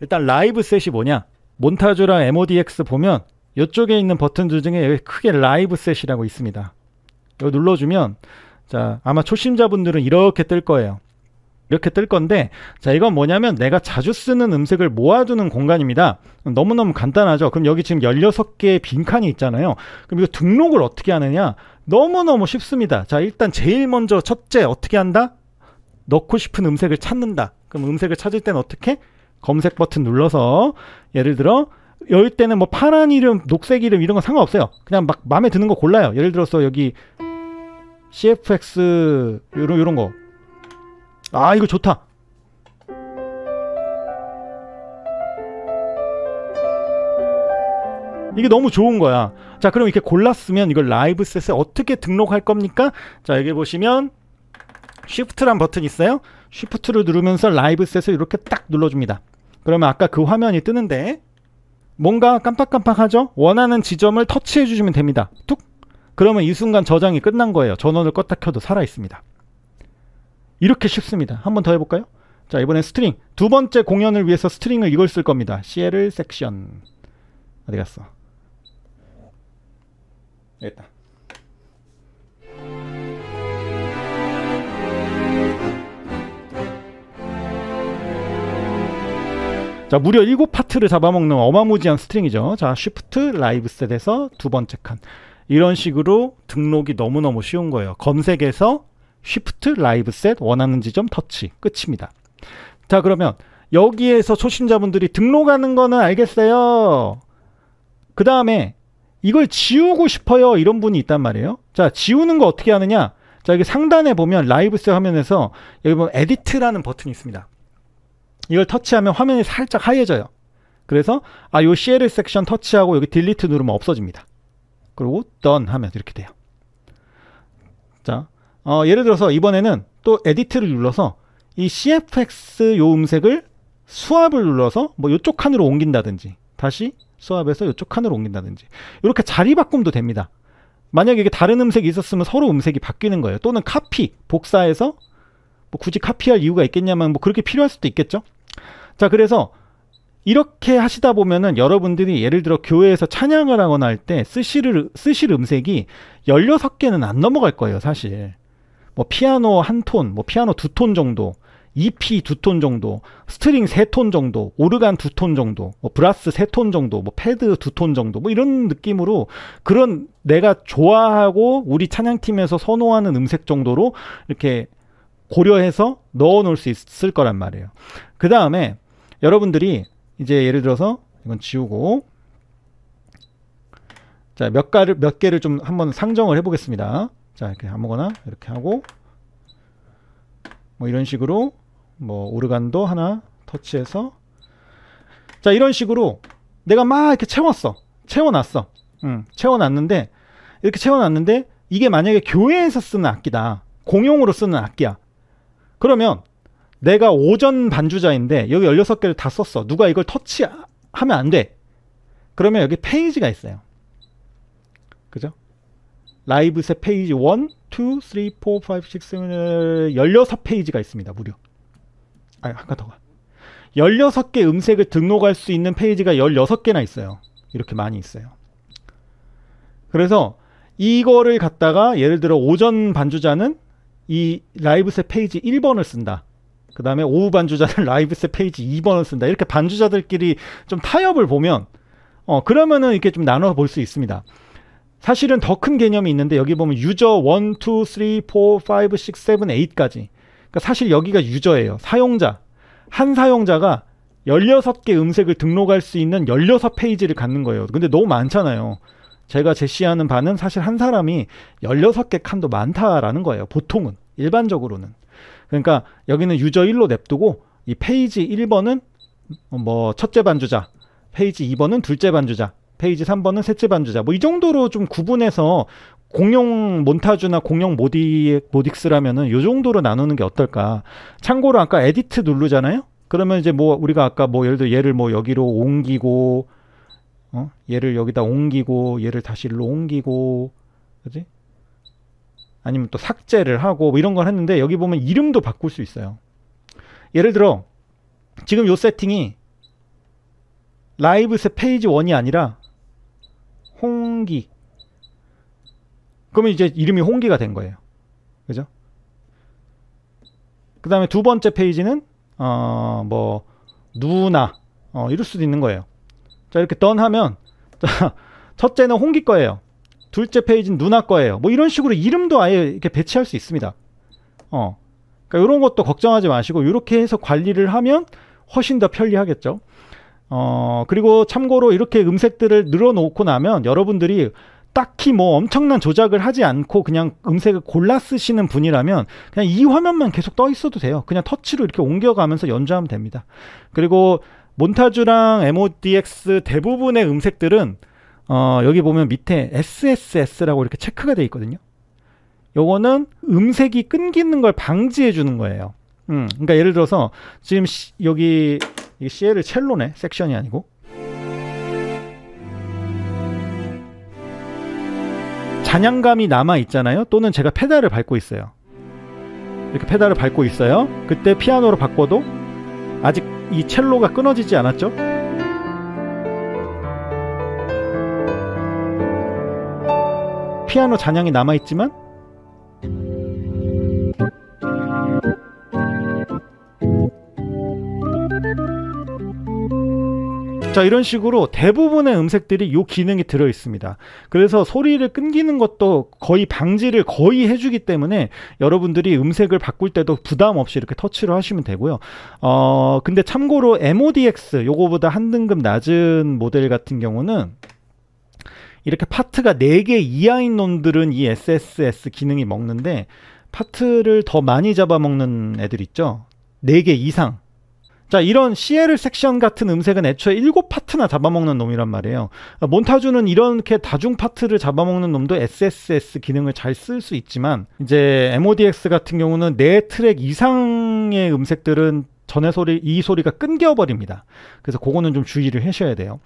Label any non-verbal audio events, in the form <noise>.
일단 라이브 셋이 뭐냐? 몬타주랑 MODX 보면 이쪽에 있는 버튼들 중에 여기 크게 라이브 셋이라고 있습니다. 이거 눌러주면 자 아마 초심자분들은 이렇게 뜰 거예요. 이렇게 뜰 건데 자 이건 뭐냐면 내가 자주 쓰는 음색을 모아두는 공간입니다 너무너무 간단하죠 그럼 여기 지금 16개의 빈칸이 있잖아요 그럼 이거 등록을 어떻게 하느냐 너무너무 쉽습니다 자 일단 제일 먼저 첫째 어떻게 한다 넣고 싶은 음색을 찾는다 그럼 음색을 찾을 땐 어떻게 검색 버튼 눌러서 예를 들어 열 때는 뭐 파란 이름, 녹색 이름 이런 거 상관없어요. 그냥 막 마음에 드는 거 골라요. 예를 들어서 여기 CFX 요런 요런 거. 아, 이거 좋다. 이게 너무 좋은 거야. 자, 그럼 이렇게 골랐으면 이걸 라이브 셋에 어떻게 등록할 겁니까? 자, 여기 보시면 쉬프트란 버튼 있어요. 쉬프트를 누르면서 라이브 셋을 이렇게 딱 눌러줍니다. 그러면 아까 그 화면이 뜨는데 뭔가 깜빡깜빡하죠? 원하는 지점을 터치해 주시면 됩니다. 툭! 그러면 이 순간 저장이 끝난 거예요. 전원을 껐다 켜도 살아 있습니다. 이렇게 쉽습니다. 한번 더 해볼까요? 자, 이번엔 스트링. 두 번째 공연을 위해서 스트링을 이걸 쓸 겁니다. CL 섹션. 어디 갔어? 여다 자 무려 7파트를 잡아먹는 어마무지한 스트링이죠 자 쉬프트 라이브 셋에서 두 번째 칸 이런 식으로 등록이 너무너무 쉬운 거예요 검색에서 쉬프트 라이브 셋 원하는 지점 터치 끝입니다 자 그러면 여기에서 초심자분들이 등록하는 거는 알겠어요 그 다음에 이걸 지우고 싶어요 이런 분이 있단 말이에요 자 지우는 거 어떻게 하느냐 자 여기 상단에 보면 라이브 셋 화면에서 여기 보면 에디트라는 버튼이 있습니다 이걸 터치하면 화면이 살짝 하얘져요. 그래서 아, 요 CLS 섹션 터치하고 여기 딜리트 누르면 없어집니다. 그리고 done 하면 이렇게 돼요. 자, 어, 예를 들어서 이번에는 또 에디트를 눌러서 이 CFX 요 음색을 수압을 눌러서 뭐 요쪽 칸으로 옮긴다든지 다시 수압에서 요쪽 칸으로 옮긴다든지 이렇게 자리 바꿈도 됩니다. 만약에 이게 다른 음색이 있었으면 서로 음색이 바뀌는 거예요. 또는 카피 복사해서 뭐 굳이 카피할 이유가 있겠냐면 뭐 그렇게 필요할 수도 있겠죠. 자, 그래서 이렇게 하시다 보면은 여러분들이 예를 들어 교회에서 찬양을 하거나 할 때 쓰실, 쓰실 음색이 16개는 안 넘어갈 거예요, 사실. 뭐 피아노 한 톤, 뭐 피아노 두 톤 정도, EP 두 톤 정도, 스트링 세 톤 정도, 오르간 두 톤 정도, 뭐 브라스 세 톤 정도, 뭐 패드 두 톤 정도, 뭐 이런 느낌으로 그런 내가 좋아하고 우리 찬양팀에서 선호하는 음색 정도로 이렇게 고려해서 넣어 놓을 수 있을 거란 말이에요. 그 다음에 여러분들이 이제 예를 들어서 이건 지우고 자, 몇 가를 몇 개를 좀 한번 상정을 해 보겠습니다. 자, 이렇게 아무거나 이렇게 하고 뭐 이런 식으로 뭐 오르간도 하나 터치해서 자, 이런 식으로 내가 막 이렇게 채웠어. 채워놨어. 음, 채워놨는데 이렇게 채워놨는데 이게 만약에 교회에서 쓰는 악기다. 공용으로 쓰는 악기야. 그러면 내가 오전 반주자인데 여기 16개를 다 썼어. 누가 이걸 터치하면 안 돼. 그러면 여기 페이지가 있어요. 그죠? 라이브 세 페이지 1, 2, 3, 4, 5, 6, 7, 16페이지가 있습니다. 무료. 아, 한칸 더 가. 16개 음색을 등록할 수 있는 페이지가 16개나 있어요. 이렇게 많이 있어요. 그래서 이거를 갖다가 예를 들어 오전 반주자는 이 라이브셋 페이지 1번을 쓴다. 그 다음에 오후 반주자는 <laughs> 라이브세 페이지 2번을 쓴다. 이렇게 반주자들끼리 좀 타협을 보면, 어, 그러면은 이렇게 좀 나눠 볼 수 있습니다. 사실은 더 큰 개념이 있는데 여기 보면 유저 1, 2, 3, 4, 5, 6, 7, 8까지. 그러니까 사실 여기가 유저예요. 사용자. 한 사용자가 16개 음색을 등록할 수 있는 16페이지를 갖는 거예요. 근데 너무 많잖아요. 제가 제시하는 바는 사실 한 사람이 16개 칸도 많다라는 거예요. 보통은. 일반적으로는. 그러니까 여기는 유저 1로 냅두고 이 페이지 1번은 뭐 첫째 반주자, 페이지 2번은 둘째 반주자, 페이지 3번은 셋째 반주자 뭐 이 정도로 좀 구분해서 공용 몬타주나 공용 모디 모딕스라면은 요 정도로 나누는 게 어떨까? 참고로 아까 에디트 누르잖아요. 그러면 이제 뭐 우리가 아까 뭐 예를 들어 얘를 뭐 여기로 옮기고 어? 얘를 여기다 옮기고 얘를 다시 일로 옮기고 그지? 아니면 또 삭제를 하고 뭐 이런 걸 했는데 여기 보면 이름도 바꿀 수 있어요. 예를 들어 지금 요 세팅이 라이브셋 페이지 1이 아니라 홍기 그러면 이제 이름이 홍기가 된 거예요. 그죠? 그 다음에 두 번째 페이지는 어 뭐 누나 어 이럴 수도 있는 거예요. 자 이렇게 던 하면 자, <laughs> 첫째는 홍기 거예요. 둘째 페이지는 누나 거예요. 뭐 이런 식으로 이름도 아예 이렇게 배치할 수 있습니다. 어. 그러니까 이런 것도 걱정하지 마시고 이렇게 해서 관리를 하면 훨씬 더 편리하겠죠. 어, 그리고 참고로 이렇게 음색들을 늘어놓고 나면 여러분들이 딱히 뭐 엄청난 조작을 하지 않고 그냥 음색을 골라 쓰시는 분이라면 그냥 이 화면만 계속 떠 있어도 돼요. 그냥 터치로 이렇게 옮겨가면서 연주하면 됩니다. 그리고 몬타주랑 MODX 대부분의 음색들은 어, 여기 보면 밑에 SSS라고 이렇게 체크가 돼 있거든요. 요거는 음색이 끊기는 걸 방지해 주는 거예요. 음, 그러니까 예를 들어서 지금 시, 여기 이게 CL을 첼로네 섹션이 아니고 잔향감이 남아 있잖아요. 또는 제가 페달을 밟고 있어요. 이렇게 페달을 밟고 있어요. 그때 피아노로 바꿔도 아직 이 첼로가 끊어지지 않았죠. 피아노 잔향이 남아있지만 자 이런 식으로 대부분의 음색들이 이 기능이 들어 있습니다 그래서 소리를 끊기는 것도 거의 방지를 거의 해주기 때문에 여러분들이 음색을 바꿀 때도 부담 없이 이렇게 터치로 하시면 되고요 어 근데 참고로 MODX 요거보다 한 등급 낮은 모델 같은 경우는 이렇게 파트가 4개 이하인 놈들은 이 SSS 기능이 먹는데 파트를 더 많이 잡아먹는 애들 있죠. 4개 이상. 자, 이런 CL 섹션 같은 음색은 애초에 7파트나 잡아먹는 놈이란 말이에요. 몬타주는 이렇게 다중 파트를 잡아먹는 놈도 SSS 기능을 잘 쓸 수 있지만, 이제 MODX 같은 경우는 4트랙 이상의 음색들은 전에 소리, 이 소리가 끊겨버립니다. 그래서 그거는 좀 주의를 하셔야 돼요.